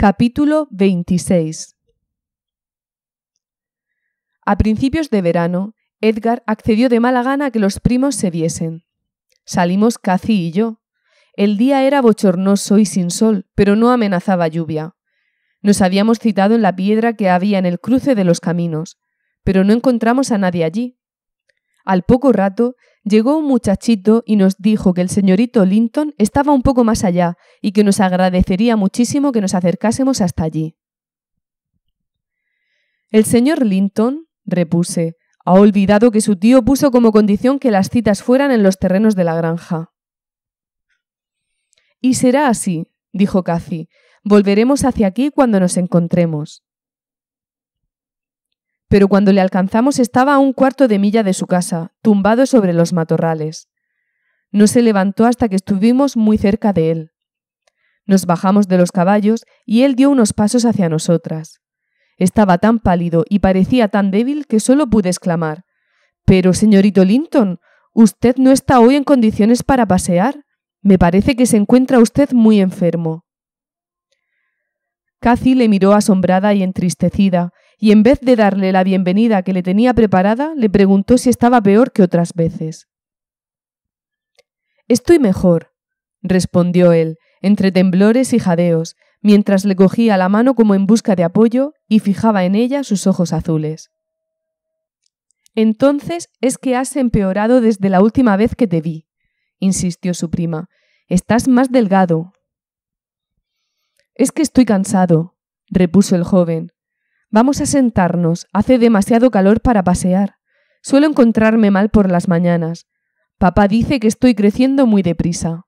Capítulo 26 A principios de verano, Edgar accedió de mala gana a que los primos se viesen. Salimos Cathy y yo. El día era bochornoso y sin sol, pero no amenazaba lluvia. Nos habíamos citado en la piedra que había en el cruce de los caminos, pero no encontramos a nadie allí. Al poco rato Llegó un muchachito y nos dijo que el señorito Linton estaba un poco más allá y que nos agradecería muchísimo que nos acercásemos hasta allí. El señor Linton, repuse, ha olvidado que su tío puso como condición que las citas fueran en los terrenos de la granja. Y será así, dijo Cathy. Volveremos hacia aquí cuando nos encontremos pero cuando le alcanzamos estaba a un cuarto de milla de su casa, tumbado sobre los matorrales. No se levantó hasta que estuvimos muy cerca de él. Nos bajamos de los caballos y él dio unos pasos hacia nosotras. Estaba tan pálido y parecía tan débil que solo pude exclamar Pero, señorito Linton, usted no está hoy en condiciones para pasear. Me parece que se encuentra usted muy enfermo. Cathy le miró asombrada y entristecida, y en vez de darle la bienvenida que le tenía preparada, le preguntó si estaba peor que otras veces. Estoy mejor, respondió él, entre temblores y jadeos, mientras le cogía la mano como en busca de apoyo y fijaba en ella sus ojos azules. Entonces es que has empeorado desde la última vez que te vi, insistió su prima. Estás más delgado. Es que estoy cansado, repuso el joven. Vamos a sentarnos. Hace demasiado calor para pasear. Suelo encontrarme mal por las mañanas. Papá dice que estoy creciendo muy deprisa.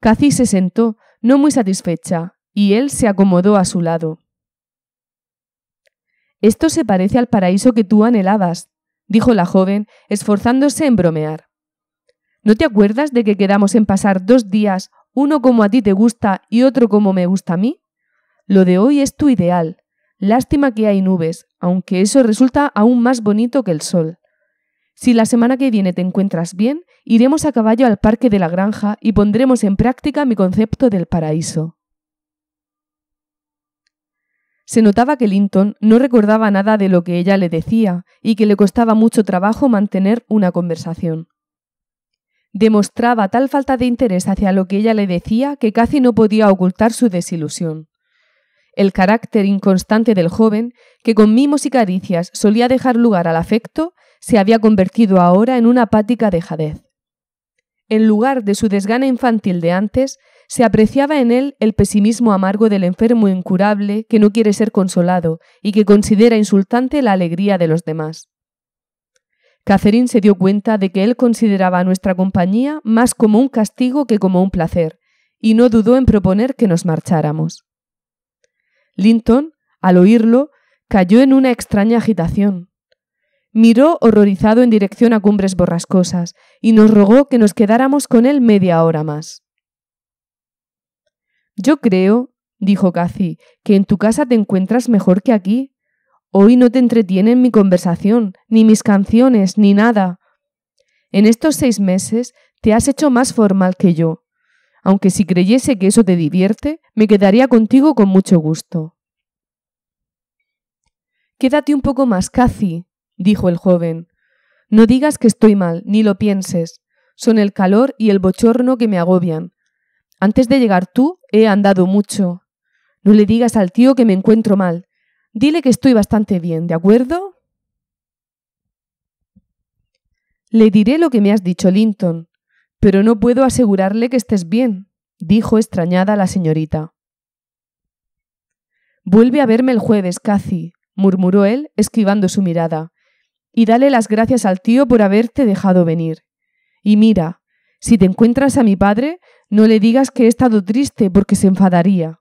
Cathy se sentó, no muy satisfecha, y él se acomodó a su lado. Esto se parece al paraíso que tú anhelabas, dijo la joven, esforzándose en bromear. ¿No te acuerdas de que quedamos en pasar dos días, uno como a ti te gusta y otro como me gusta a mí? Lo de hoy es tu ideal. Lástima que hay nubes, aunque eso resulta aún más bonito que el sol. Si la semana que viene te encuentras bien, iremos a caballo al parque de la granja y pondremos en práctica mi concepto del paraíso. Se notaba que Linton no recordaba nada de lo que ella le decía y que le costaba mucho trabajo mantener una conversación. Demostraba tal falta de interés hacia lo que ella le decía que casi no podía ocultar su desilusión el carácter inconstante del joven, que con mimos y caricias solía dejar lugar al afecto, se había convertido ahora en una apática dejadez. En lugar de su desgana infantil de antes, se apreciaba en él el pesimismo amargo del enfermo incurable que no quiere ser consolado y que considera insultante la alegría de los demás. Catherine se dio cuenta de que él consideraba a nuestra compañía más como un castigo que como un placer, y no dudó en proponer que nos marcháramos. Linton, al oírlo, cayó en una extraña agitación. Miró horrorizado en dirección a cumbres borrascosas y nos rogó que nos quedáramos con él media hora más. Yo creo, dijo Cathy, que en tu casa te encuentras mejor que aquí. Hoy no te entretienen mi conversación, ni mis canciones, ni nada. En estos seis meses te has hecho más formal que yo, aunque si creyese que eso te divierte, me quedaría contigo con mucho gusto. Quédate un poco más, Cathy, dijo el joven. No digas que estoy mal, ni lo pienses. Son el calor y el bochorno que me agobian. Antes de llegar tú, he andado mucho. No le digas al tío que me encuentro mal. Dile que estoy bastante bien, ¿de acuerdo? Le diré lo que me has dicho, Linton, pero no puedo asegurarle que estés bien, dijo extrañada la señorita. Vuelve a verme el jueves, Cathy, murmuró él, esquivando su mirada, y dale las gracias al tío por haberte dejado venir. Y mira, si te encuentras a mi padre, no le digas que he estado triste porque se enfadaría.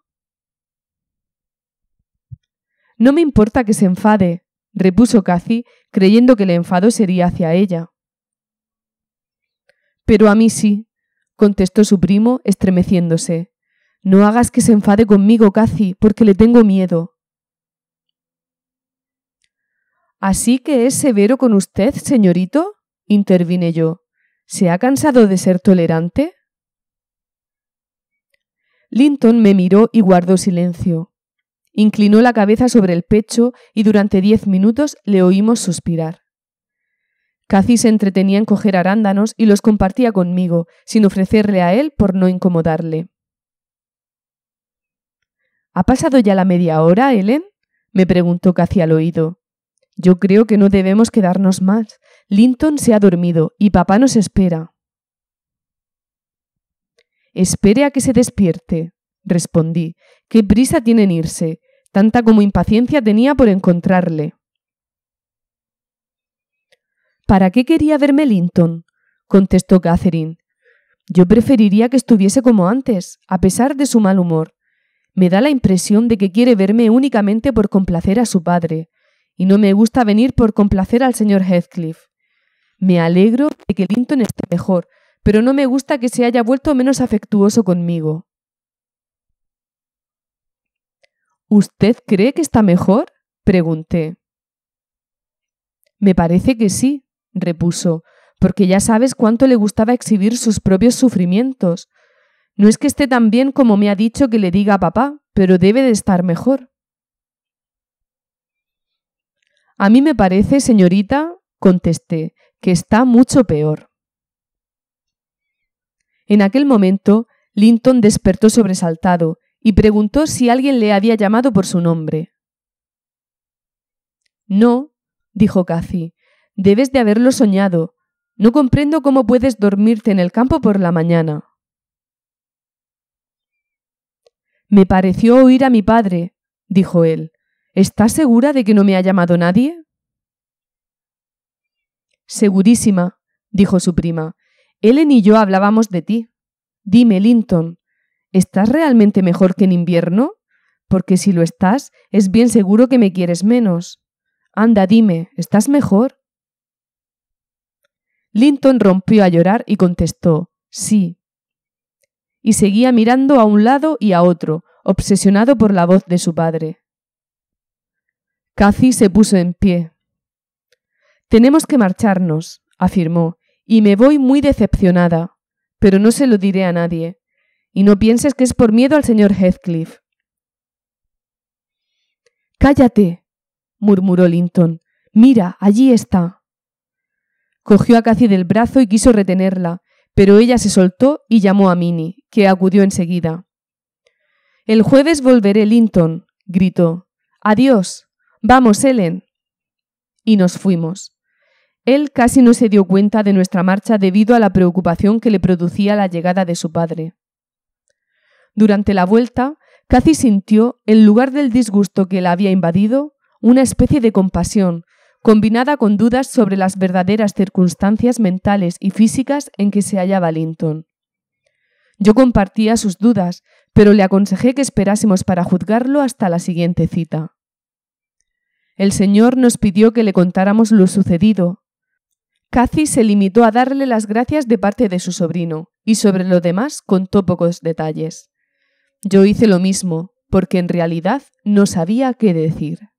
No me importa que se enfade, repuso Cathy, creyendo que el enfado sería hacia ella. Pero a mí sí, contestó su primo, estremeciéndose. No hagas que se enfade conmigo, Casi, porque le tengo miedo. ¿Así que es severo con usted, señorito? intervine yo. ¿Se ha cansado de ser tolerante? Linton me miró y guardó silencio. Inclinó la cabeza sobre el pecho y durante diez minutos le oímos suspirar. Casi se entretenía en coger arándanos y los compartía conmigo, sin ofrecerle a él por no incomodarle. ¿Ha pasado ya la media hora, Helen? me preguntó Casi al oído. Yo creo que no debemos quedarnos más. Linton se ha dormido y papá nos espera. Espere a que se despierte, respondí. ¿Qué prisa tienen irse? Tanta como impaciencia tenía por encontrarle. ¿Para qué quería verme Linton? contestó Catherine. Yo preferiría que estuviese como antes, a pesar de su mal humor. Me da la impresión de que quiere verme únicamente por complacer a su padre, y no me gusta venir por complacer al señor Heathcliff. Me alegro de que Linton esté mejor, pero no me gusta que se haya vuelto menos afectuoso conmigo. ¿Usted cree que está mejor? pregunté. Me parece que sí, repuso, porque ya sabes cuánto le gustaba exhibir sus propios sufrimientos. No es que esté tan bien como me ha dicho que le diga papá, pero debe de estar mejor. A mí me parece, señorita, contesté, que está mucho peor. En aquel momento, Linton despertó sobresaltado y preguntó si alguien le había llamado por su nombre. No, dijo Cathy, Debes de haberlo soñado. No comprendo cómo puedes dormirte en el campo por la mañana. Me pareció oír a mi padre, dijo él. ¿Estás segura de que no me ha llamado nadie? Segurísima, dijo su prima. Ellen y yo hablábamos de ti. Dime, Linton, ¿estás realmente mejor que en invierno? Porque si lo estás, es bien seguro que me quieres menos. Anda, dime, ¿estás mejor? Linton rompió a llorar y contestó Sí. Y seguía mirando a un lado y a otro, obsesionado por la voz de su padre. Cathy se puso en pie. Tenemos que marcharnos, afirmó, y me voy muy decepcionada, pero no se lo diré a nadie. Y no pienses que es por miedo al señor Heathcliff. Cállate, murmuró Linton. Mira, allí está. Cogió a Cathy del brazo y quiso retenerla, pero ella se soltó y llamó a Minnie, que acudió enseguida. El jueves volveré, Linton, gritó. Adiós. Vamos, Helen. Y nos fuimos. Él casi no se dio cuenta de nuestra marcha debido a la preocupación que le producía la llegada de su padre. Durante la vuelta, Cathy sintió, en lugar del disgusto que la había invadido, una especie de compasión combinada con dudas sobre las verdaderas circunstancias mentales y físicas en que se hallaba Linton. Yo compartía sus dudas, pero le aconsejé que esperásemos para juzgarlo hasta la siguiente cita. El señor nos pidió que le contáramos lo sucedido. Cathy se limitó a darle las gracias de parte de su sobrino, y sobre lo demás contó pocos detalles. Yo hice lo mismo, porque en realidad no sabía qué decir.